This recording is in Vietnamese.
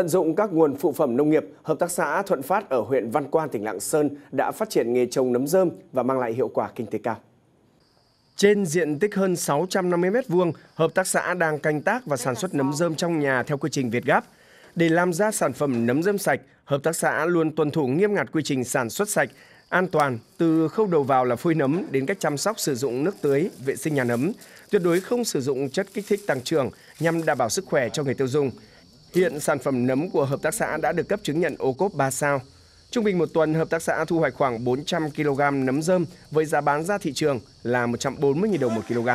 Tận dụng các nguồn phụ phẩm nông nghiệp, Hợp tác xã Thuận Phát ở huyện Văn Quan, tỉnh Lạng Sơn đã phát triển nghề trồng nấm rơm và mang lại hiệu quả kinh tế cao. Trên diện tích hơn 650 m2, hợp tác xã đang canh tác và sản xuất nấm rơm trong nhà theo quy trình Việt Gáp. Để làm ra sản phẩm nấm rơm sạch, hợp tác xã luôn tuân thủ nghiêm ngặt quy trình sản xuất sạch, an toàn từ khâu đầu vào là phơi nấm đến cách chăm sóc sử dụng nước tưới, vệ sinh nhà nấm, tuyệt đối không sử dụng chất kích thích tăng trưởng nhằm đảm bảo sức khỏe cho người tiêu dùng. Hiện sản phẩm nấm của hợp tác xã đã được cấp chứng nhận ô cốp 3 sao. Trung bình một tuần, hợp tác xã thu hoạch khoảng 400 kg nấm rơm với giá bán ra thị trường là 140.000 đồng một kg.